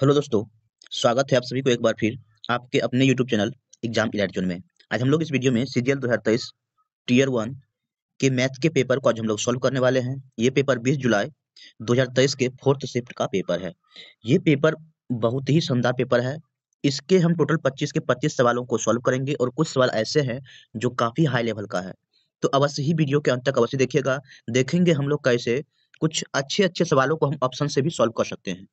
hello दोस्तों स्वागत है आप सभी को एक बार फिर आपके अपने यूट्यूब चैनल एग्जाम इलाइट में आज हम लोग इस वीडियो में सी दो हज़ार तेईस टीयर वन के मैथ के पेपर को आज हम लोग सॉल्व करने वाले हैं ये पेपर बीस जुलाई दो हज़ार तेईस के फोर्थ शिफ्ट का पेपर है ये पेपर बहुत ही शानदार पेपर है इसके हम टोटल पच्चीस के पच्चीस सवालों को सॉल्व करेंगे और कुछ सवाल ऐसे हैं जो काफ़ी हाई लेवल का है तो अवश्य ही वीडियो के अंत तक अवश्य देखिएगा देखेंगे हम लोग कैसे कुछ अच्छे अच्छे सवालों को हम ऑप्शन से भी सॉल्व कर सकते हैं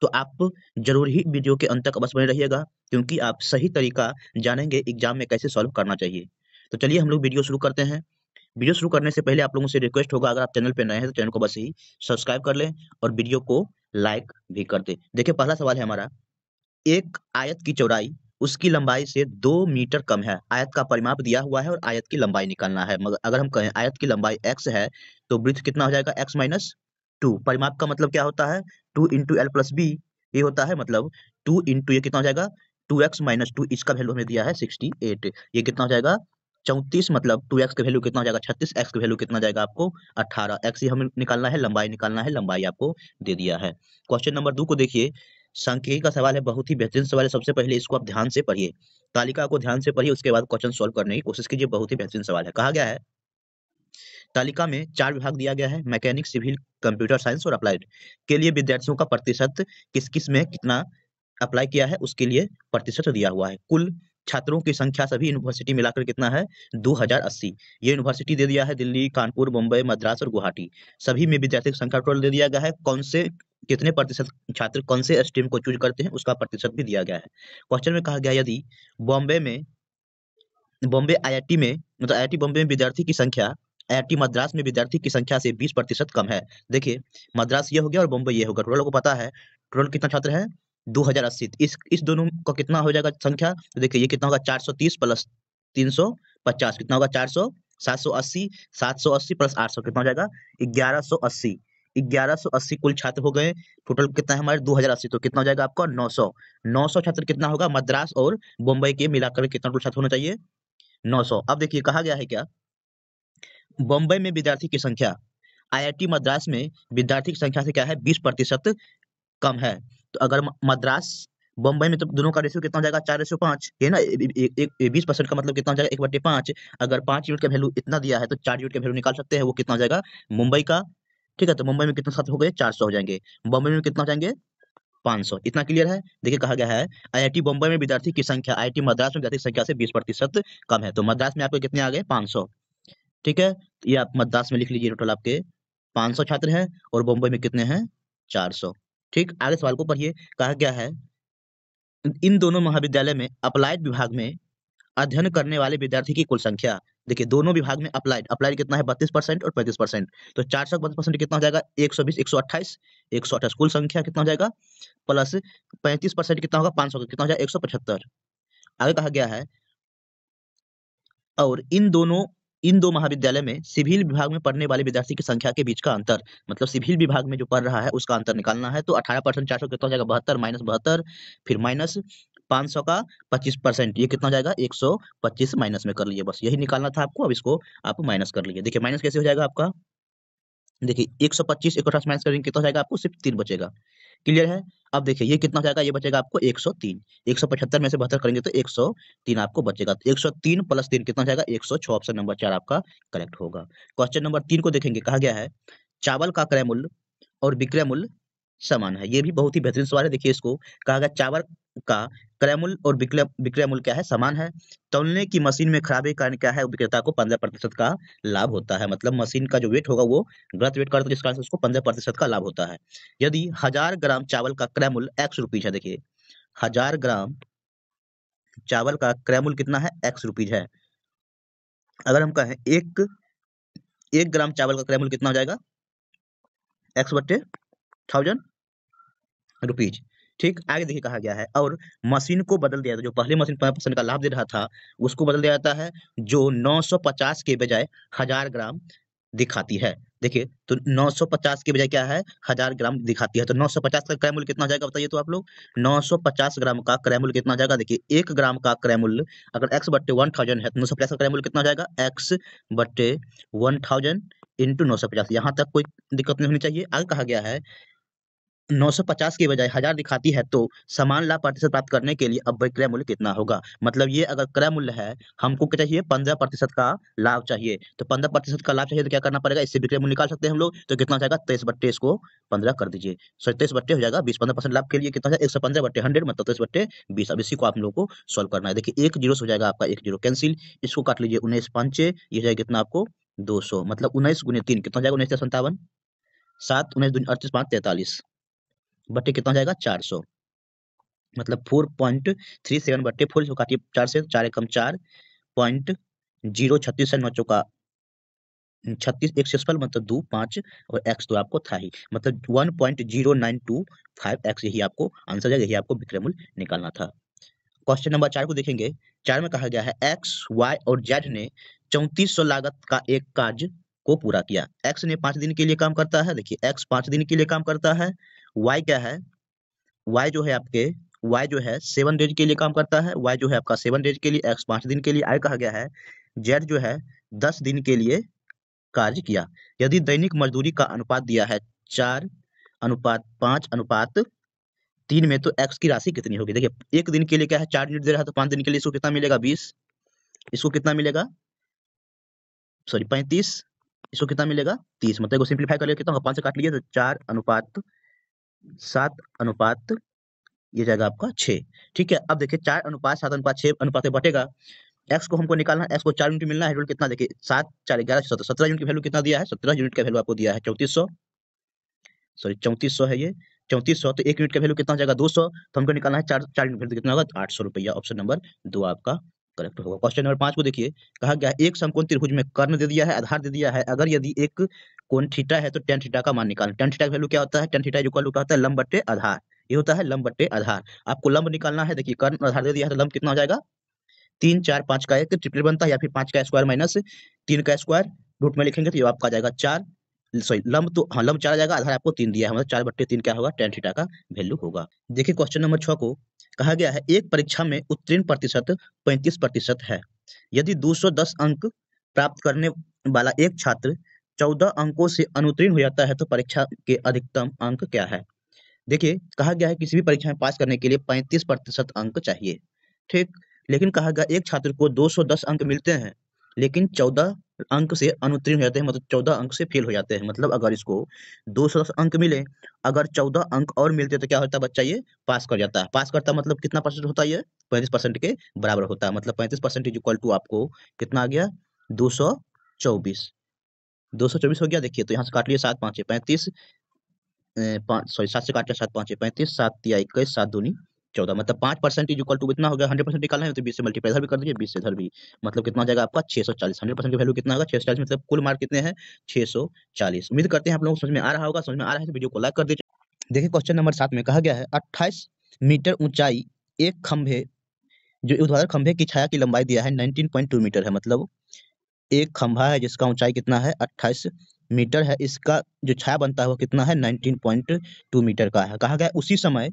तो आप जरूर ही वीडियो के अंत तक अवश्य बने रहिएगा क्योंकि आप सही तरीका जानेंगे एग्जाम में कैसे सॉल्व करना चाहिए तो चलिए हम लोग वीडियो शुरू करते हैं वीडियो शुरू करने से पहले आप लोगों से रिक्वेस्ट होगा अगर आप चैनल पर नए हैं तो चैनल को बस ही सब्सक्राइब कर लें और वीडियो को लाइक भी कर दें देखिए पहला सवाल है हमारा एक आयत की चौड़ाई उसकी लंबाई से दो मीटर कम है आयत का परिमाप दिया हुआ है और आयत की लंबाई निकालना है मगर अगर हम कहें आयत की लंबाई एक्स है तो वृत्त कितना हो जाएगा एक्स माइनस टू परिमाप का मतलब क्या होता है two into L plus B ये होता है मतलब टू इंटू ये कितना हो जाएगा टू एक्स माइनस टू इसका वैल्यू हमें दिया है सिक्सटी एट ये कितना हो जाएगा चौंतीस मतलब टू एक्स का वैल्यू कितना हो जाएगा छत्तीस एक्स का वैल्यू कितना जाएगा आपको अठारह एक्स हमें निकालना है लंबाई निकालना है लंबाई आपको दे दिया है क्वेश्चन नंबर दो को देखिए संख्या का सवाल है बहुत ही बेहतरीन सवाल है सबसे पहले इसको आप ध्यान से पढ़िए तालिका को ध्यान से पढ़िए उसके बाद क्वेश्चन सॉल्व करने की कोशिश कीजिए बहुत ही बेहतरीन सवाल है कहा गया है तालिका में चार विभाग दिया गया है मैकेनिक सिविल कंप्यूटर साइंस और अप्लाइड के लिए विद्यार्थियों का प्रतिशत किस किस में कितना अप्लाई किया है उसके लिए प्रतिशत दिया हुआ है कुल छात्रों की संख्या सभी यूनिवर्सिटी मिलाकर कितना है 2080 ये यूनिवर्सिटी दे दिया है दिल्ली कानपुर मुंबई मद्रास और गुवाहाटी सभी में विद्यार्थी की संख्या टोटल दे दिया गया है कौन से कितने प्रतिशत छात्र कौन से स्ट्रीम को चूज करते हैं उसका प्रतिशत भी दिया गया है क्वेश्चन में कहा गया यदि बॉम्बे में बॉम्बे टी में मतलब टी बॉम्बे में विद्यार्थी की संख्या आई मद्रास में विद्यार्थी की संख्या से 20 प्रतिशत कम है देखिए मद्रास ये हो गया और बम्बई ये होगा टोटल को पता है टोटल कितना छात्र है दो हजार अस्सी इस इस दोनों का कितना हो जाएगा संख्या तो देखिए ये कितना होगा चार सौ तीस प्लस तीन सौ पचास कितना होगा चार सौ सात सौ अस्सी सात सौ अस्सी प्लस आठ सौ कितना हो जाएगा ग्यारह सौ अस्सी ग्यारह सौ अस्सी कुल छात्र हो गए टोटल कितना है हमारे दो हजार अस्सी तो कितना हो जाएगा आपका नौ सौ नौ सौ छात्र कितना होगा मद्रास और बम्बई के मिलाकर कितना छात्र होना चाहिए नौ सौ अब देखिए कहा गया है क्या बम्बई में विद्यार्थी की संख्या आईआईटी मद्रास में विद्यार्थी की संख्या से क्या है बीस प्रतिशत कम है तो अगर मद्रास बम्बई में तो दोनों का रेशियो कितना जाएगा चार रेशियो पांच ये ना एक बीस परसेंट का मतलब कितना जाएगा एक बटे पांच अगर पांच यूनिट का वैल्यू इतना दिया है तो चार यूनिट का वैल्यू निकाल सकते हैं वो कितना जाएगा मुंबई का ठीक है तो मुंबई में कितना छात्र हो गए चार सौ हो जाएंगे बम्बई में कितना जाएंगे पांच सौ इतना क्लियर है देखिए कहा गया है आईआईटी बम्बई में विद्यार्थी की संख्या आईआईटी मद्रास में विद्यार्थी संख्या से बीस प्रतिशत कम है तो मद्रास में आपको कितने आ गए पांच सौ ठीक है ये आप मद्रास में लिख लीजिए टोटल आपके 500 छात्र हैं और बम्बई में कितने हैं 400 ठीक आगे सवाल को पढ़िए कहा गया है इन दोनों महाविद्यालय में अप्लाइड विभाग में अध्ययन करने वाले विद्यार्थी की कुल संख्या देखिए दोनों विभाग में अप्लाइड अप्लाइड कितना है बत्तीस परसेंट और पैंतीस परसेंट तो चार सौ बत्तीस परसेंट कितना हो जाएगा एक सौ बीस एक सौ अट्ठाईस एक सौ अट्ठाईस कुल संख्या कितना हो जाएगा प्लस पैंतीस परसेंट कितना होगा पांच सौ कितना हो जाएगा एक सौ पचहत्तर आगे कहा गया है और इन दोनों इन दो महाविद्यालय में सिविल विभाग में पढ़ने वाले विद्यार्थी की संख्या के बीच का अंतर मतलब सिविल विभाग में जो पढ़ रहा है उसका अंतर निकालना है तो अठारह परसेंट चार सौ कितना जाएगा बहत्तर माइनस बहत्तर फिर माइनस पाँच सौ का पच्चीस परसेंट ये कितना जाएगा एक सौ पच्चीस माइनस में कर लिए बस यही निकालना था आपको अब इसको आप माइनस कर लिए देखिए माइनस कैसे हो जाएगा आपका देखिए एक सौ पच्चीस एक माइनस करेंगे कितना जाएगा आपको सिर्फ तीन बचेगा क्लियर है अब देखिए ये कितना जाएगा ये बचेगा आपको 103 175 में से बहत्तर करेंगे तो 103 आपको बचेगा 103 तो प्लस तीन कितना जाएगा 106 ऑप्शन नंबर चार आपका करेक्ट होगा क्वेश्चन नंबर तीन को देखेंगे कहा गया है चावल का क्रय मूल्य और विक्रय मूल्य समान है ये भी बहुत ही बेहतरीन सवाल है देखिए इसको कहा गया चावल का क्रय मूल्य और विक्रय मूल्य क्या है समान है तौलने की मशीन में खराबी कारण क्या है विक्रेता को पंद्रह प्रतिशत का लाभ होता है मतलब मशीन का जो वेट होगा वो गलत वेट करता है जिस कारण से उसको पंद्रह प्रतिशत का लाभ होता है यदि हजार ग्राम चावल का क्रय मूल्य एक्स रुपीज है देखिए हजार ग्राम चावल का क्रय मूल्य कितना है एक्स रुपीज है अगर हम कहें एक एक ग्राम चावल का क्रय मूल्य कितना हो जाएगा एक्स बट्टे थाउजेंड रुपीज ठीक आगे देखिए कहा गया है और मशीन को बदल दिया जो पहले मशीन पंद्रह परसेंट का लाभ दे रहा था उसको बदल दिया जाता है जो 950 के बजाय हजार ग्राम दिखाती है देखिए तो 950 के बजाय क्या है हजार ग्राम दिखाती है तो 950 का क्रैमुल कितना जाएगा बताइए तो आप लोग 950 ग्राम का क्रैमुल कितना जाएगा देखिए एक ग्राम का क्रैमूल अगर एक्स बट्टे वन थाउजेंड है तो नौ सौ पचास का क्रैमुल कितना जाएगा एक्स बट्टे वन थाउजेंड इंटू नौ सौ पचास यहाँ तक कोई दिक्कत नहीं होनी चाहिए आगे कहा गया है 950 के बजाय हजार दिखाती है तो समान लाभ प्रतिशत प्राप्त करने के लिए अब क्रय मूल्य कितना होगा मतलब ये अगर क्रय मूल्य है हमको क्या चाहिए पंद्रह प्रतिशत का लाभ चाहिए तो पंद्रह प्रतिशत का लाभ चाहिए तो क्या करना पड़ेगा इससे विक्रय मूल्य निकाल सकते हैं हम लोग तो कितना जाएगा तेईस बट्टे इसको पंद्रह कर दीजिए सॉरी तेईस बट्टे हो जाएगा बीस पंद्रह परसेंट लाभ के लिए कितना एक सौ पंद्रह बट्टे हंड्रेड मतलब तेईस बट्टे बीस अब इसी को आप लोग को सोल्व करना है देखिए एक जीरो से हो जाएगा आपका एक जीरो कैंसिल इसको काट लीजिए उन्नीस पंचे ये जाएगा कितना आपको दो सौ मतलब उन्नीस गुने तीन कितना जाएगा उन्नीस सत्तावन सात उन्नीस अड़तीस पाँच तैतालीस बटे कितना जाएगा चार सौ मतलब फोर पॉइंट थ्री सेवन बटे फोर सौ काटिए चार से चार एकम चार पॉइंट जीरो छत्तीस नौ चौका छत्तीस एक सेसफल मतलब दो पांच और एक्स तो आपको था ही मतलब one point zero nine two five X यही आपको आंसर जाएगा यही आपको विक्रय मूल्य निकालना था क्वेश्चन नंबर चार को देखेंगे चार में कहा गया है एक्स वाई और जेड ने चौतीस सौ लागत का एक कार्य को पूरा किया एक्स ने पांच दिन के लिए काम करता है देखिए एक्स पांच दिन के लिए काम करता है वाई क्या है वाई जो है आपके वाई जो है सेवन डेज के लिए काम करता है वाई जो है आपका सेवन डेज के लिए एक्स पांच दिन के लिए आई कहा गया है जेड जो है दस दिन के लिए कार्य किया यदि दैनिक मजदूरी का अनुपात दिया है चार अनुपात पांच अनुपात तीन में तो एक्स की राशि कितनी होगी देखिए एक दिन के लिए क्या है चार यूनिट दे रहा है तो पांच दिन के लिए इसको कितना मिलेगा बीस इसको कितना मिलेगा सॉरी पैंतीस इसको कितना मिलेगा तीस मतलब सिंप्लीफाई करिए कितना पांच से काट लीजिए तो चार अनुपात सात अनुपात ये जाएगा आपका छः ठीक है अब देखिए चार अनुपात सात अनुपात छः अनुपात बटेगा एक्स को हमको निकालना है एक्स को चार यूनिट मिलना है कितना देखिए सात चार ग्यारह सत्रह सत्रह यूनिट की वैल्यू कितना दिया है सत्रह यूनिट का वैल्यू आपको दिया है चौंतीस सौ सॉरी चौंतीस सौ है ये चौंतीस सौ तो एक यूनिट का वैल्यू कितना हो जाएगा दो सौ तो हमको निकालना है चार चार यूनिट वैल्यू तो कितना होगा आठ सौ रुपया ऑप्शन नंबर दो आपका करेक्ट होगा क्वेश्चन नंबर पांच को देखिए कहा गया एक समकोण त्रिभुज में कर्ण दे दिया है आधार दे दिया है अगर यदि एक कोण थीटा है तो टेन थीटा का मान निकालना टेन थीटा का वैल्यू क्या होता है टेन थीटा जो इक्वल होता है लंब बटे आधार ये होता है लंब बटे आधार आपको लंब निकालना है देखिए कर्ण आधार दे दिया है तो लंब कितना हो जाएगा तीन चार पांच का एक ट्रिपल बनता है या फिर पांच का स्क्वायर माइनस तीन का स्क्वायर रूट में लिखेंगे तो ये आपका जाएगा चार सॉरी लंब तो हाँ लंब चार जाएगा आधार आपको तीन दिया है मतलब चार बट्टे तीन क्या होगा टेन थीटा का वैल्यू होगा देखिए क्वेश्चन नंबर छह को कहा गया है एक परीक्षा में उत्तीर्ण प्रतिशत पैंतीस प्रतिशत है यदि 210 अंक प्राप्त करने वाला एक छात्र 14 अंकों से अनुत्तीर्ण हो जाता है तो परीक्षा के अधिकतम अंक क्या है देखिए कहा गया है किसी भी परीक्षा में पास करने के लिए पैंतीस प्रतिशत अंक चाहिए ठीक लेकिन कहा गया एक छात्र को 210 अंक मिलते हैं लेकिन चौदह अंक से अनुत्तीर्ण हो जाते हैं मतलब चौदह अंक से फेल हो जाते हैं मतलब अगर इसको दो सौ अंक मिले अगर चौदह अंक और मिलते तो क्या होता है बच्चा ये पास कर जाता है पास करता मतलब कितना परसेंट होता है ये पैंतीस परसेंट के बराबर होता है मतलब पैंतीस परसेंट इज इक्वल टू आपको कितना आ गया दो सौ चौबीस दो सौ चौबीस हो गया देखिए तो यहाँ से काट लिए सात पाँच पैंतीस सॉरी सात से काट लिया सात पाँच पैंतीस सात या इक्कीस सात दूनी चौदह मतलब पांच परसेंट इज इक्वल टू इतना हो गया हंड्रेड परसेंट निकालना है तो बीस से मल्टीप्लाई इधर भी कर दीजिए बीस से इधर भी मतलब कितना जाएगा आपका छह सौ चालीस हंड्रेड परसेंट वैल्यू कितना होगा छह सौ चालीस मतलब कुल मार्क कितने हैं छह सौ चालीस उम्मीद करते हैं आप लोग समझ में आ रहा होगा समझ में आ रहा है तो वीडियो को लाइक कर दीजिए देखिए क्वेश्चन नंबर सात में कहा गया है अट्ठाईस मीटर ऊंचाई एक खंभे जो उद्घाटन खंभे की छाया की लंबाई दिया है 19.2 मीटर है मतलब एक खंभा है जिसका ऊंचाई कितना है अट्ठाईस मीटर है इसका जो छाया बनता है वो कितना है नाइनटीन पॉइंट टू मीटर का है कहा गया उसी समय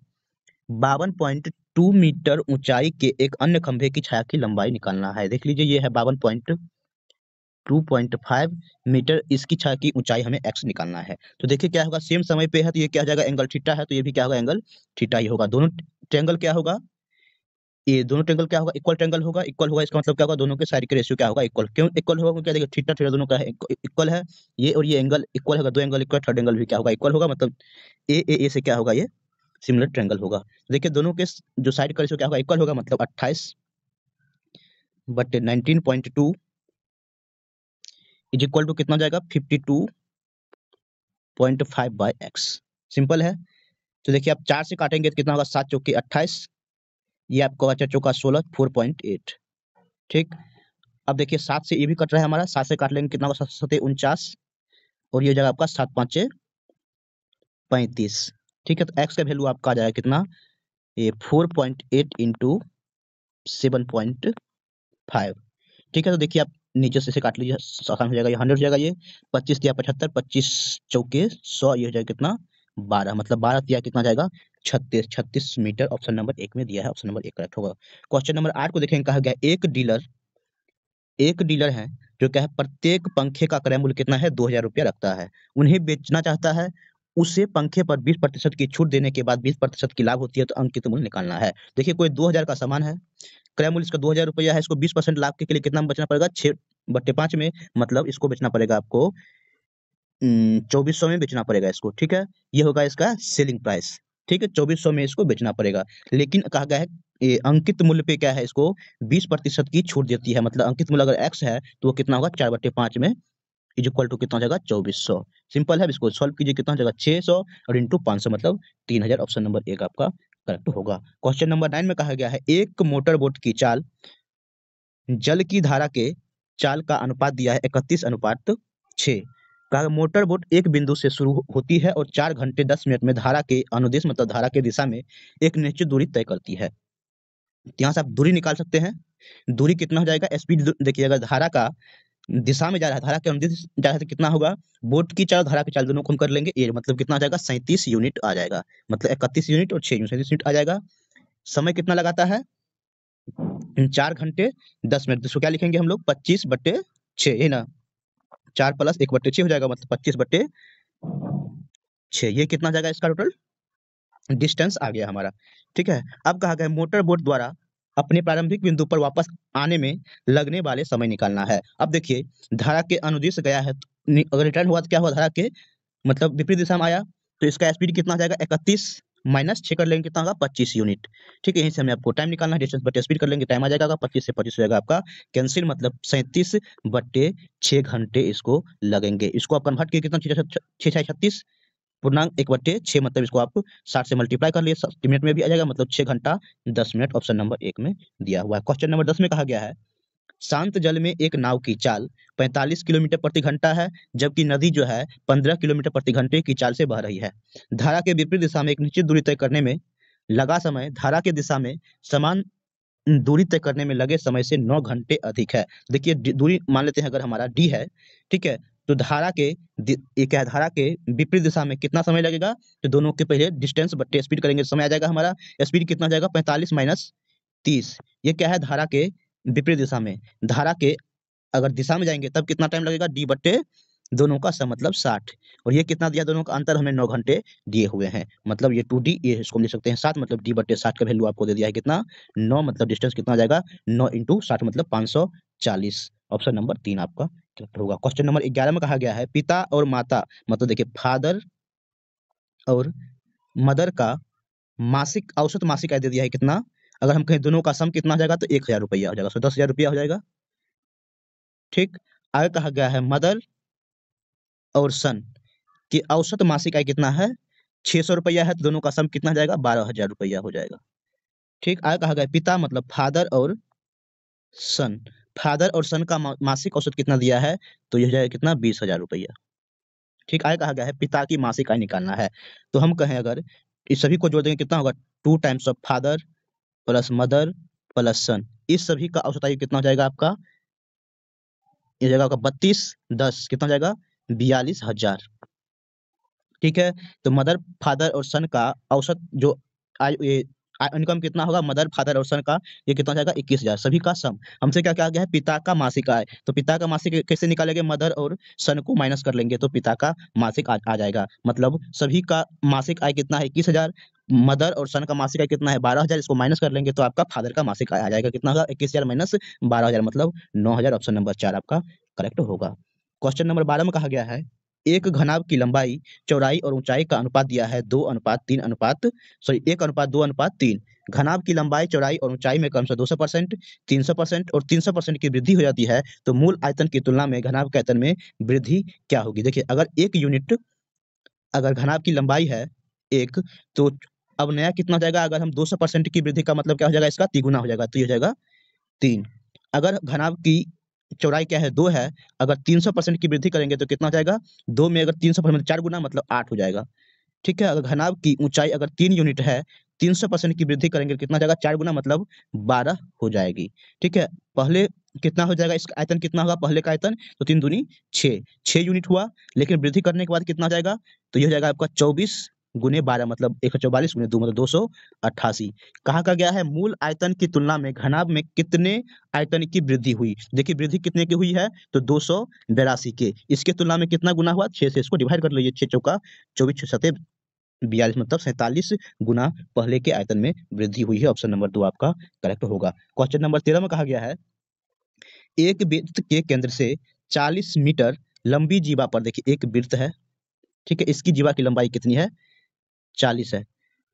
बावन पॉइंट टू मीटर ऊंचाई के एक अन्य खंभे की छाया की लंबाई निकालना है देख लीजिए ये है बावन point two point five metre इसकी छाया की ऊंचाई हमें एक्स निकालना है तो देखिए क्या होगा सेम समय पे है तो ये क्या हो जाएगा एंगल ठीटा है तो ये भी क्या होगा एंगल ठीटा ही होगा दोनों ट्रेंगल क्या होगा ये दोनों ट्रेंगल क्या होगा इक्वल ट्रेंगल होगा इक्वल होगा इसका मतलब क्या होगा दोनों के साइड के रेशियो क्या होगा इक्वल क्यों इक्वल होगा क्या देखिए थीटा थीटा दोनों का है इक्वल है ये और ये एंगल इक्वल होगा दो एंगल इक्वल थर्ड एंगल भी क्या होगा इक्वल होगा मतलब ए ए ए से क्या होगा ये सिमिलर ट्रेंगल होगा देखिए दोनों के जो साइड का रेशियो क्या होगा इक्वल होगा मतलब अट्ठाईस but nineteen point two is equal to कितना जाएगा fifty two point five by X simple है तो देखिए आप चार से काटेंगे तो कितना होगा सात चौके अट्ठाईस ये आपको चार चौका सोलह फोर पॉइंट एट ठीक अब देखिए सात से ये भी कट रहा है हमारा सात से काट लेंगे कितना होगा सत उनचास और ये जगह आपका सात पाँच पैंतीस ठीक है तो एक्स का वैल्यू आपका आ जाएगा कितना ये four point eight into seven point five ठीक है तो देखिए आप नीचे से काट लीजिए आसान हो जाएगा ये हंड्रेड हो जाएगा ये पच्चीस दिया पचहत्तर पच्चीस चौके सौ ये हो जाएगा कितना बारह मतलब बारह दिया कितना जाएगा छत्तीस छत्तीस मीटर ऑप्शन नंबर एक में दिया है ऑप्शन नंबर एक करेक्ट होगा क्वेश्चन नंबर आठ को देखेंगे कहा गया एक डीलर एक डीलर है जो क्या है प्रत्येक पंखे का क्रय मूल्य कितना है दो हजार रुपया रखता है उन्हें बेचना चाहता है उसे पंखे पर 20 प्रतिशत की छूट देने के बाद 20 प्रतिशत की लाभ होती है तो अंकित मूल्य निकालना है देखिए कोई 2000 का सामान है क्रय मूल्य इसका दो हजार रुपया है इसको 20 परसेंट लाभ के लिए कितना बचना पड़ेगा छह बट्टे पांच में मतलब इसको बेचना पड़ेगा आपको चौबीस में बेचना पड़ेगा इसको ठीक है ये होगा इसका सेलिंग प्राइस ठीक है चौबीस में इसको बेचना पड़ेगा लेकिन कहा गया है ये अंकित मूल्य पे क्या है इसको 20 प्रतिशत की छूट देती है मतलब अंकित मूल्य अगर एक्स है तो वो कितना होगा चार बट्टे पांच में इज इक्वल टू कितना हो जाएगा चौबीस सौ सिंपल है इसको सॉल्व कीजिए कितना हो जाएगा छः सौ और इंटू पांच सौ मतलब तीन हजार ऑप्शन नंबर एक आपका करेक्ट होगा क्वेश्चन नंबर नाइन में कहा गया है एक मोटर बोट की चाल जल की धारा के चाल का अनुपात दिया है इकतीस अनुपात छ मोटर बोट एक बिंदु से शुरू होती है और चार घंटे दस मिनट में धारा के अनुदेश मतलब धारा के दिशा में एक निश्चित दूरी तय करती है यहाँ से आप दूरी निकाल सकते हैं दूरी कितना हो जाएगा स्पीड देखिएगा धारा का दिशा में जा रहा है धारा के अनुदिश जा रहा है तो कितना होगा बोट की चार धारा की चाल दोनों को हम कर लेंगे ये मतलब कितना आ जाएगा सैंतीस यूनिट आ जाएगा मतलब इकतीस यूनिट और छह यूनिट सैंतीस यूनिट आ जाएगा समय कितना लगाता है चार घंटे दस मिनट तो क्या लिखेंगे हम लोग पच्चीस बट्टे है ना चार प्लस एक बट्टे छ हो जाएगा मतलब पच्चीस बट्टे छः ये कितना जाएगा इसका टोटल डिस्टेंस आ गया हमारा ठीक है अब कहा गया मोटर बोट द्वारा अपने प्रारंभिक बिंदु पर वापस आने में लगने वाले समय निकालना है अब देखिए धारा के अनुदेश गया है तो अगर रिटर्न हुआ तो क्या हुआ धारा के मतलब विपरीत दिशा में आया तो इसका स्पीड कितना जाएगा इकतीस माइनस छः कर लेंगे कितना होगा पच्चीस यूनिट ठीक है यहीं से हमें आपको टाइम निकालना है डिस्टेंस बटे स्पीड कर लेंगे टाइम आ जाएगा पच्चीस से पच्चीस हो जाएगा आपका कैंसिल मतलब सैंतीस बटे छः घंटे इसको लगेंगे इसको आप कन्वर्ट किए कितना छः छः छत्तीस पूर्णांक एक बटे छह मतलब इसको आप साठ से मल्टीप्लाई कर लिए मिनट में भी आ जाएगा मतलब छह घंटा दस मिनट ऑप्शन नंबर एक में दिया हुआ है क्वेश्चन नंबर दस में कहा गया है शांत जल में एक नाव की चाल 45 किलोमीटर प्रति घंटा है जबकि नदी जो है 15 किलोमीटर प्रति घंटे की चाल से बह रही है धारा के विपरीत दिशा में एक निश्चित दूरी तय करने में लगा समय धारा के दिशा में समान दूरी तय करने में लगे समय से 9 घंटे अधिक है देखिए दूरी मान लेते हैं अगर हमारा डी है ठीक है तो धारा के एक धारा के विपरीत दिशा में कितना समय लगेगा तो दोनों के पहले डिस्टेंस बट्टे स्पीड करेंगे तो समय आ जाएगा हमारा स्पीड कितना जाएगा पैंतालीस माइनस तीस ये क्या है धारा के विपरीत दिशा में धारा के अगर दिशा में जाएंगे तब कितना टाइम लगेगा डी बट्टे दोनों का सब मतलब साठ और ये कितना दिया दोनों का अंतर हमें नौ घंटे दिए हुए हैं मतलब ये टू डी ये इसको ले सकते हैं सात मतलब डी बट्टे साठ का वैल्यू आपको दे दिया है कितना नौ मतलब डिस्टेंस कितना जाएगा नौ इंटू साठ मतलब पाँच सौ चालीस ऑप्शन नंबर तीन आपका उत्तर होगा क्वेश्चन नंबर ग्यारह में कहा गया है पिता और माता मतलब देखिए फादर और मदर का मासिक औसत मासिक आय दे दिया है कितना अगर हम कहें दोनों का सम कितना हो जाएगा तो एक हजार रुपया हो जाएगा सो दस हजार रुपया हो जाएगा ठीक आगे कहा गया है मदर और सन की औसत मासिक आय कितना है छह सौ रुपया है तो दोनों का सम कितना हो जाएगा बारह हजार रुपया हो जाएगा ठीक आगे कहा गया पिता मतलब फादर और सन फादर और सन का मासिक औसत कितना दिया है तो यह जाएगा कितना बीस हजार रुपया ठीक आय कहा गया है पिता की मासिक आय निकालना है तो हम कहें अगर इस सभी को जोड़ देंगे कितना होगा two times of father plus mother plus son इस सभी का औसत आयु कितना हो जाएगा आपका यह जाएगा आपका बत्तीस दस कितना हो जाएगा बयालीस हजार ठीक है तो मदर फादर और सन का औसत जो आयु इनकम कितना होगा मदर फादर और सन का ये कितना जाएगा इक्कीस हजार सभी का सम हमसे क्या क्या गया है पिता का मासिक आय तो पिता का मासिक कैसे निकालेंगे मदर और सन को माइनस कर लेंगे तो पिता का मासिक आ, आ जाएगा मतलब सभी का मासिक आय कितना है इक्कीस हजार मदर और सन का मासिक आय कितना है बारह हजार इसको माइनस कर लेंगे तो आपका फादर का मासिक आय आ जाएगा कितना होगा इक्कीस हजार माइनस बारह हजार मतलब नौ हजार ऑप्शन नंबर चार आपका करेक्ट होगा क्वेश्चन नंबर बारह में कहा गया है एक घनाव की लंबाई चौड़ाई और ऊंचाई का अनुपात दिया है दो अनुपात तीन अनुपात सॉरी एक अनुपात दो अनुपात तीन घनाव की लंबाई चौड़ाई और ऊंचाई में कम से दो सौ परसेंट तीन सौ परसेंट और तीन सौ परसेंट की वृद्धि हो जाती है तो मूल आयतन की तुलना में घनाव के आयतन में वृद्धि क्या होगी देखिए अगर एक यूनिट अगर घनाव की लंबाई है एक तो अब नया कितना जाएगा अगर हम 200 परसेंट की वृद्धि का मतलब क्या हो जाएगा इसका तिगुना हो जाएगा तो ये हो जाएगा तीन अगर घनाव की चौड़ाई क्या है दो है अगर तीन सौ परसेंट की वृद्धि करेंगे तो कितना जाएगा दो में अगर तीन सौ परसेंट मतलब चार गुना मतलब आठ हो जाएगा ठीक है अगर घनाव की ऊंचाई अगर तीन यूनिट है तीन सौ परसेंट की वृद्धि करेंगे तो कितना जाएगा चार गुना मतलब बारह हो जाएगी ठीक है पहले कितना हो जाएगा इसका आयतन कितना होगा पहले का आयतन तो तीन दूनी छह यूनिट हुआ लेकिन वृद्धि करने के बाद कितना जाएगा तो यह हो जाएगा आपका चौबीस गुने बारह मतलब एक सौ चौवालीस गुने दो मतलब दो सौ अट्ठासी कहा गया है मूल आयतन की तुलना में घनाभ में कितने आयतन की वृद्धि हुई देखिए वृद्धि कितने की हुई है तो दो सौ बेरासी के इसके तुलना में कितना गुना हुआ छह से इसको डिवाइड कर लीजिए छह चौका चौबीस सतह बयालीस मतलब सैतालीस गुना पहले के आयतन में वृद्धि हुई है ऑप्शन नंबर दो आपका करेक्ट होगा क्वेश्चन नंबर तेरह में कहा गया है एक वृत्त के केंद्र से चालीस मीटर लंबी जीवा पर देखिए एक वृत्त है ठीक है इसकी जीवा की लंबाई कितनी है चालीस है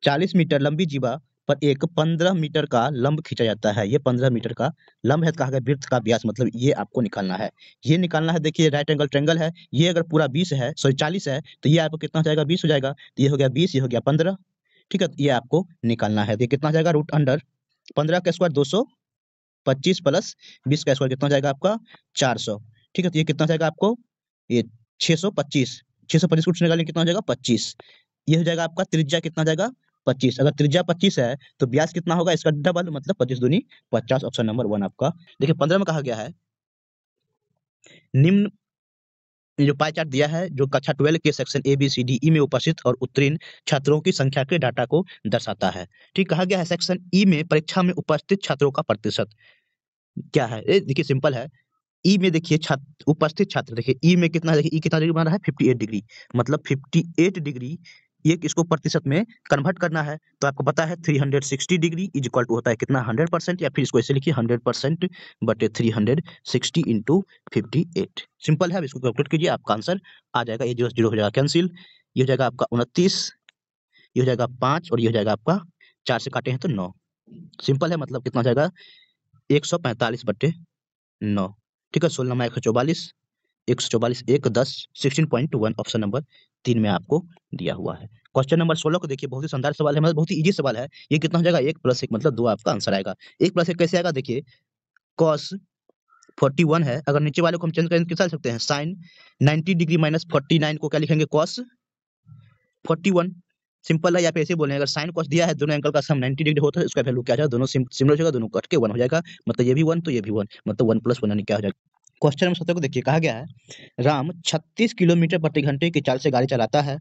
चालीस मीटर लंबी जीवा पर एक पंद्रह मीटर का लंब खींचा जाता है ये पंद्रह मीटर का लंब है तो कहा गया वृत्त का व्यास मतलब ये आपको निकालना है ये निकालना है देखिए राइट एंगल ट्रेंगल है ये अगर पूरा बीस है सॉरी चालीस है तो ये आपको कितना जाएगा बीस हो जाएगा तो ये हो गया बीस ये हो गया पंद्रह ठीक है तो ये आपको निकालना है तो कितना जाएगा रूट अंडर पंद्रह का स्क्वायर दो सौ पच्चीस प्लस बीस का स्क्वायर कितना जाएगा आपका चार सौ ठीक है तो ये कितना जाएगा आपको ये छः सौ पच्चीस छह सौ पच्चीस कितना जाएगा पच्चीस ये हो जाएगा आपका त्रिज्या कितना जाएगा पच्चीस अगर त्रिज्या पच्चीस है तो ब्याज कितना होगा इसका डबल मतलब पच्चीस दूनी पचास ऑप्शन नंबर वन आपका देखिए पंद्रह में कहा गया है निम्न जो पाई चार्ट दिया है जो कक्षा ट्वेल्व के section A B C D E में उपस्थित और उत्तीर्ण छात्रों की संख्या के डाटा को दर्शाता है ठीक कहा गया है सेक्शन ई e में परीक्षा में उपस्थित छात्रों का प्रतिशत क्या है देखिए सिंपल है ई e में देखिए छात्र उपस्थित छात्र देखिए ई e में कितना देखिए ई कितना डिग्री बना रहा है 58 डिग्री मतलब 58 डिग्री ये इसको प्रतिशत में कन्वर्ट करना है तो आपको पता है 360 डिग्री इज इक्वल टू होता है कितना 100 परसेंट या फिर इसको ऐसे लिखिए 100 परसेंट बटे three hundred sixty into fifty eight simple है अब इसको कैलकुलेट कीजिए आपका आंसर आ जाएगा ये जो जीरो हो जाएगा कैंसिल ये हो जाएगा आपका उनतीस ये हो जाएगा पाँच और ये हो जाएगा आपका चार से काटे हैं तो नौ सिंपल है मतलब कितना हो जाएगा एक सौ पैंतालीस बटे नौ ठीक है सोलह नंबर एक सौ चौवालीस एक सौ चौवालीस एक दस sixteen point one option number तीन में आपको दिया हुआ है क्वेश्चन नंबर सोलह को देखिए बहुत ही शानदार सवाल है मतलब बहुत ही इजी सवाल है ये कितना हो जाएगा एक प्लस एक मतलब दो आपका आंसर आएगा एक प्लस एक कैसे आएगा देखिए कॉस फोर्टी वन है अगर नीचे वाले को हम चेंज करें कैसे सकते हैं sine ninety degree minus forty nine को क्या लिखेंगे कॉस फोर्टी वन सिंपल है या फिर ऐसे बोले अगर साइन कॉस दिया है दोनों एंगल का सम 90 डिग्री होता है उसका वैल्यू क्या जाएगा दोनों सिमिलर हो जाएगा दोनों कट के वन हो जाएगा मतलब ये भी वन तो ये भी वन मतलब वन प्लस वन यानी क्या हो जाएगा क्वेश्चन नंबर सत्रह को देखिए कहा गया है राम 36 किलोमीटर प्रति घंटे की चाल से गाड़ी चलाता है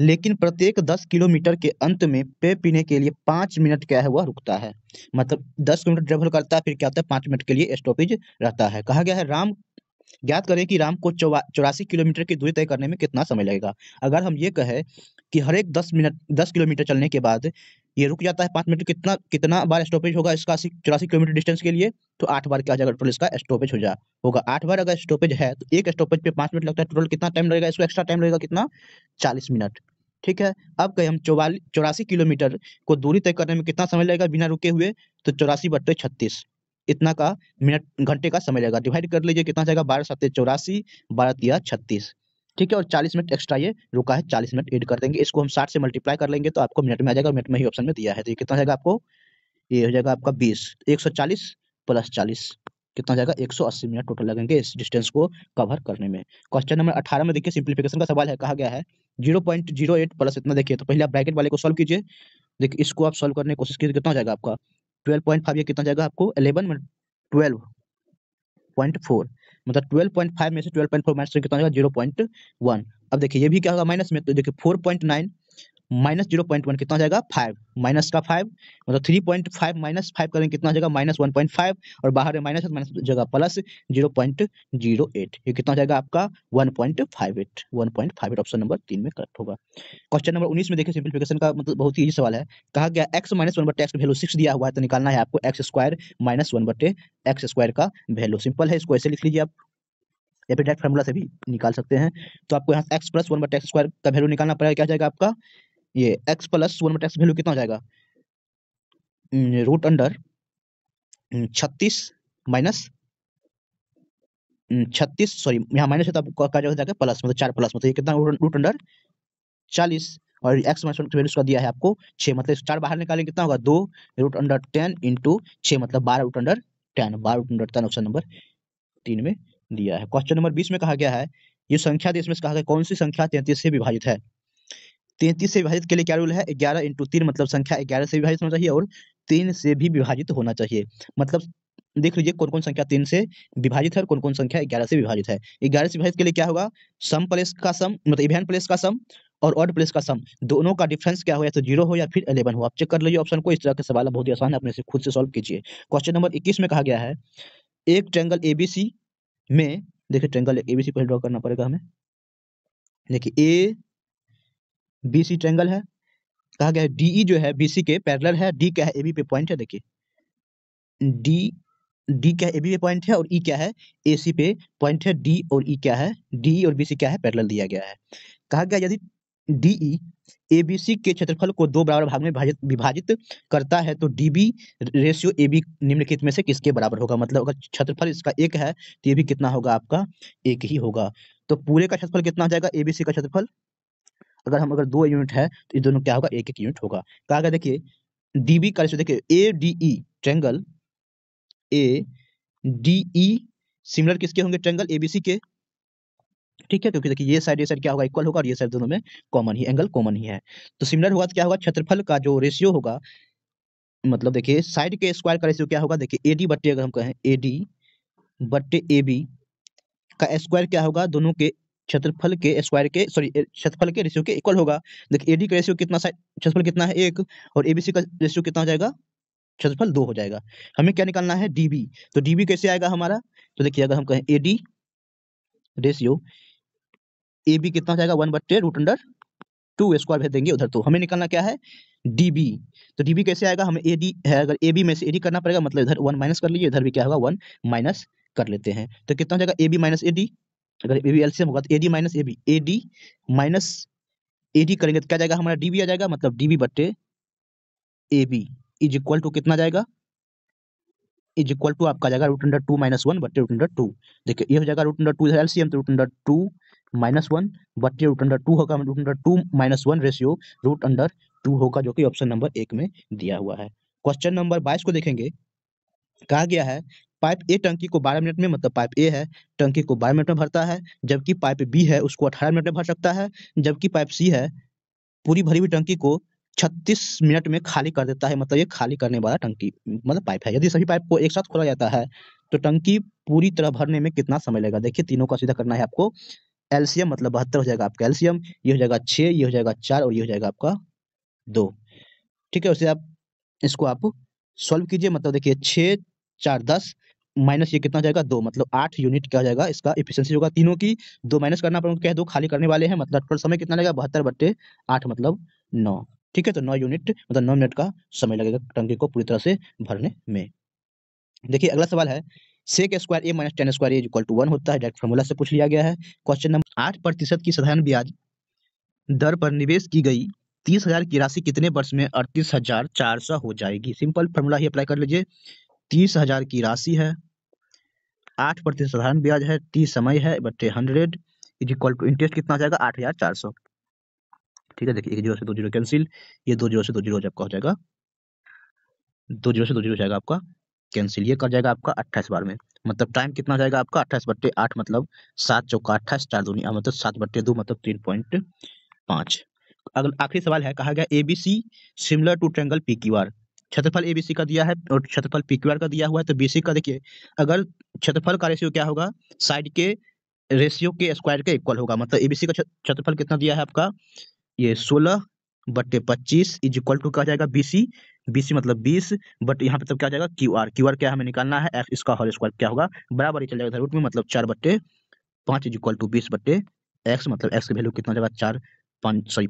लेकिन प्रत्येक 10 किलोमीटर के अंत में पेय पीने के लिए पांच मिनट क्या है वह रुकता है मतलब 10 किलोमीटर ट्रेवल करता है फिर क्या होता है पांच मिनट के लिए स्टॉपेज रहता है कहा गया है राम ज्ञात करें कि राम को चौरासी किलोमीटर की दूरी तय करने में कितना समय लगेगा अगर हम ये कहें कि हर एक दस मिनट दस किलोमीटर चलने के बाद ये रुक जाता है पाँच मिनट तो कितना कितना बार स्टॉपेज होगा इसका चौरासी किलोमीटर डिस्टेंस के लिए तो आठ बार क्या टोटल इसका स्टॉपेज हो जाएगा होगा आठ बार अगर स्टॉपेज है तो एक स्टॉपेज पे पाँच मिनट लगता है टोटल कितना टाइम लगेगा इसको एक्स्ट्रा टाइम लगेगा कितना चालीस मिनट ठीक है अब गए हम चौवालीस चौरासी किलोमीटर को दूरी तय करने में कितना समय लगेगा बिना रुके हुए तो चौरासी बटे छत्तीस इतना का मिनट घंटे का समय लगेगा डिवाइड कर लीजिए कितना जाएगा बारह सत्ते चौरासी बारह तीस छत्तीस ठीक है और चालीस मिनट एक्स्ट्रा ये रुका है चालीस मिनट एड कर देंगे इसको हम साठ से मल्टीप्लाई कर लेंगे तो आपको मिनट में आ जाएगा मिनट में ही ऑप्शन में दिया है तो ये कितना जाएगा आपको ये हो जाएगा आपका बीस एक सौ चालीस प्लस चालीस कितना जाएगा 180 मिनट टोटल लगेंगे इस डिस्टेंस को कवर करने में क्वेश्चन नंबर 18 में देखिए सिंप्लीफिकेशन का सवाल है कहा गया है 0.08 प्लस इतना देखिए तो पहले आप ब्रैकेट वाले को सॉल्व कीजिए देखिए इसको आप सॉल्व करने की कोशिश कीजिए कितना जाएगा आपका 12.5 ये कितना जाएगा आपको 11 पॉइंट फोर मतलब ट्वेल्व पॉइंट फाइव में से ट्वेल्व पॉइंट फोर माइनस करता जीरो पॉइंट वन अब देखिए ये भी क्या होगा माइनस में तो देखिए four point nine minus zero point one कितना जाएगा फाइव माइनस का फाइव मतलब three point five minus five करेंगे कितना जाएगा माइनस वन पॉइंट फाइव और बाहर में माइनस है माइनस जगह plus zero point zero eight ये कितना जाएगा आपका one point five eight one point five eight option number तीन में करेक्ट होगा क्वेश्चन नंबर उन्नीस में देखिए सिंप्लीफिकेशन का मतलब बहुत ही सवाल है कहा गया एक्स माइनस वन बटे एक्स वैल्यू सिक्स दिया हुआ है तो निकालना है आपको एक्स स्क्वायर माइनस वन बटे एक्स स्क्वायर का वैल्यू सिंपल है इसको ऐसे लिख लीजिए आप या फिर डायरेक्ट फार्मूला से भी निकाल सकते हैं तो आपको यहाँ एक्स प्लस वन बटे एक्स स्क्वायर का वैल्यू निकालना पड़ेगा क्या जाएगा आपका ये x प्लस वन बटा एक्स वैल्यू कितना हो जाएगा रूट hmm, अंडर hmm, छत्तीस माइनस hmm, छत्तीस सॉरी यहाँ माइनस है तो आपको कहा जाएगा प्लस मतलब चार प्लस मतलब ये कितना रूट अंडर चालीस और एक्स माइनस वन वैल्यू दिया है आपको छः मतलब चार बाहर निकालेंगे कितना होगा दो रूट अंडर टेन इंटू छः मतलब बारह रूट अंडर टेन बारह root under ten option number तीन में दिया है क्वेश्चन नंबर बीस में कहा गया है ये संख्या देश में कहा गया कौन सी संख्या तैंतीस से विभाजित है तैतीस से विभाजित के लिए क्या रूल है ग्यारह इंटू तीन मतलब संख्या ग्यारह से विभाजित होना चाहिए और तीन से भी विभाजित होना चाहिए मतलब देख लीजिए कौन कौन संख्या तीन से विभाजित है और कौन कौन संख्या ग्यारह से विभाजित है ग्यारह से विभाजित के लिए क्या होगा सम प्लेस का सम मतलब इवेंट प्लेस का सम और ऑड प्लेस का सम दोनों का डिफरेंस क्या हो या तो जीरो हो या फिर अलेवन हो आप चेक कर लीजिए ऑप्शन को इस तरह के सवाल बहुत ही आसान है अपने से खुद से सॉल्व कीजिए क्वेश्चन नंबर इक्कीस में कहा गया है एक ट्रेंगल एबीसी में देखिए ट्रेंगल ए बी सी पहले ड्रॉ करना पड़ेगा हमें देखिए ए बीसी ट्रेंगल है कहा गया है डीई e जो है बीसी के पैरल है डी क्या है ए बी पे पॉइंट है देखिए डी डी क्या है बी पे पॉइंट है और ई e क्या है एसी पे पॉइंट है डी और ई e क्या है डी e और बी सी क्या है पैरल दिया गया है कहा गया यदि डीई एबीसी e के क्षेत्रफल को दो बराबर भाग में विभाजित करता है तो डी बी रेशियो एबी निम्नलिखित में से किसके बराबर होगा मतलब अगर क्षेत्रफल इसका एक है तो ये भी कितना होगा आपका एक ही होगा तो पूरे का क्षेत्रफल कितना हो जाएगा सी का क्षेत्रफल अगर हम अगर दो यूनिट है तो ये दोनों क्या होगा एक एक यूनिट होगा कहा गया देखिए डीबी का रेशियो देखिए A D E triangle A D E similar किसके होंगे ट्रेंगल एबीसी के ठीक है क्योंकि देखिए ये साइड ये साइड क्या होगा इक्वल होगा और ये साइड दोनों में कॉमन ही एंगल कॉमन ही है तो सिमिलर होगा तो क्या होगा क्षेत्रफल का जो रेशियो होगा मतलब देखिए साइड के स्क्वायर का रेशियो क्या होगा देखिए ए डी बट्टे अगर हम कहें ए डी बट्टे ए बी का स्क्वायर क्या होगा दोनों के क्षेत्रफल के स्क्वायर के सॉरी क्षेत्रफल के रेशियो के इक्वल होगा देखिए एडी का रेशियो कितना क्षेत्रफल कितना है एक और एबीसी का रेशियो कितना हो जाएगा क्षेत्रफल दो हो जाएगा हमें क्या निकालना है डीबी तो डीबी कैसे आएगा हमारा तो देखिए अगर हम कहें एडी रेशियो ए बी कितना हो जाएगा वन बट्टे रूट अंडर टू स्क्वायर भेज देंगे उधर तो हमें निकालना क्या है डीबी तो डीबी कैसे आएगा हमें ए डी है अगर ए बी में से ए डी करना पड़ेगा मतलब इधर वन माइनस कर लीजिए इधर भी क्या होगा वन माइनस कर लेते हैं तो कितना हो जाएगा A B minus A D अगर ए बी एलसीएम होगा तो A D minus A B A D minus A D करेंगे तो क्या जाएगा हमारा डी बी आ जाएगा मतलब डी बी बट्टे A B is equal to कितना जाएगा इज इक्वल टू आपका जाएगा root under two minus one बट्टे रूट अंडर टू देखिए ये हो जाएगा root under two L LCM तो root under two minus one बट्टे रूट अंडर टू होगा root under two minus one ratio root under two होगा जो कि ऑप्शन नंबर एक में दिया हुआ है क्वेश्चन नंबर बाईस को देखेंगे कहा गया है पाइप ए टंकी को 12 मिनट में मतलब पाइप ए है टंकी को 12 मिनट में भरता है जबकि पाइप बी है उसको 18 मिनट में भर सकता है जबकि पाइप सी है पूरी भरी हुई टंकी को 36 मिनट में खाली कर देता है मतलब ये खाली करने वाला टंकी मतलब पाइप है यदि सभी पाइप को एक साथ खोला जाता है तो टंकी पूरी तरह भरने में कितना समय लगेगा देखिए तीनों का सीधा करना है आपको एल्सियम मतलब बहत्तर हो जाएगा आपका एल्सियम ये हो जाएगा छः ये हो जाएगा चार और ये हो जाएगा आपका दो ठीक है उसे आप इसको आप सॉल्व कीजिए मतलब देखिए छः चार दस माइनस ये कितना जाएगा दो मतलब आठ यूनिट क्या जाएगा इसका इफिशियंसी होगा तीनों की दो माइनस करना पड़ेगा क्या है दो खाली करने वाले हैं मतलब टोटल समय कितना लगेगा बहत्तर बट्टे आठ मतलब नौ ठीक है तो नौ यूनिट मतलब नौ मिनट का समय लगेगा टंकी को पूरी तरह से भरने में देखिए अगला सवाल है sec square A minus tan square A equal to one होता है डायरेक्ट फॉर्मूला से पूछ लिया गया है क्वेश्चन नंबर आठ प्रतिशत की साधारण ब्याज दर पर निवेश की गई तीस हजार की राशि कितने वर्ष में अड़तीस हजार चार सौ हो जाएगी सिंपल फॉर्मूला ही अप्लाई कर लीजिए तीस हजार की राशि है आठ प्रतिशत साधारण ब्याज है तीस समय है बट्टे hundred is equal to interest कितना जाएगा आठ हजार चार सौ ठीक है देखिए एक जीरो से दो जीरो कैंसिल ये दो जीरो से दो जीरो आपका हो जाएगा दो जीरो से दो जीरो जाएगा आपका कैंसिल ये कर जाएगा आपका अट्ठाईस बार में मतलब टाइम कितना जाएगा आपका अट्ठाईस बट्टे आठ मतलब सात चौका अट्ठाईस चार दूनी मतलब सात बट्टे दो मतलब तीन पॉइंट पांच अगला आखिरी सवाल है कहा गया ABC similar to triangle P Q R क्षेत्रफल एबीसी का दिया है और क्षेत्रफल पीक्यूआर का दिया हुआ है तो बीसी का देखिए अगर क्षेत्रफल का रेशियो क्या होगा साइड के रेशियो के स्क्वायर के इक्वल होगा मतलब एबीसी का क्षेत्रफल कितना दिया है आपका ये सोलह बटे पच्चीस इज इक्वल टू क्या जाएगा बी बीसी मतलब बीस बट यहाँ पे तब तो क्या जाएगा क्यू आर क्यू आर क्या हमें निकालना है एफ इसका होल स्क्वायर क्या होगा बराबर ही चल जाएगा रूट में मतलब चार बट्टे पाँच इज इक्वल टू बीस बट्टे एक्स मतलब एक्स की वैल्यू कितना जाएगा चार सॉरी सॉरी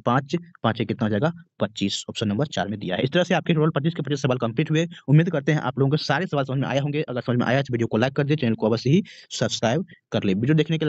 पांच एक कितना हो जाएगा पच्चीस ऑप्शन नंबर चार में दिया है इस तरह से आपके टोटल पच्चीस के पच्चीस सवाल कंप्लीट हुए उम्मीद करते हैं आप लोगों के सारे सवाल समझ में आए होंगे अगर समझ में आया तो वीडियो को लाइक कर दे चैनल को अवश्य ही सब्सक्राइब कर ले वीडियो देखने के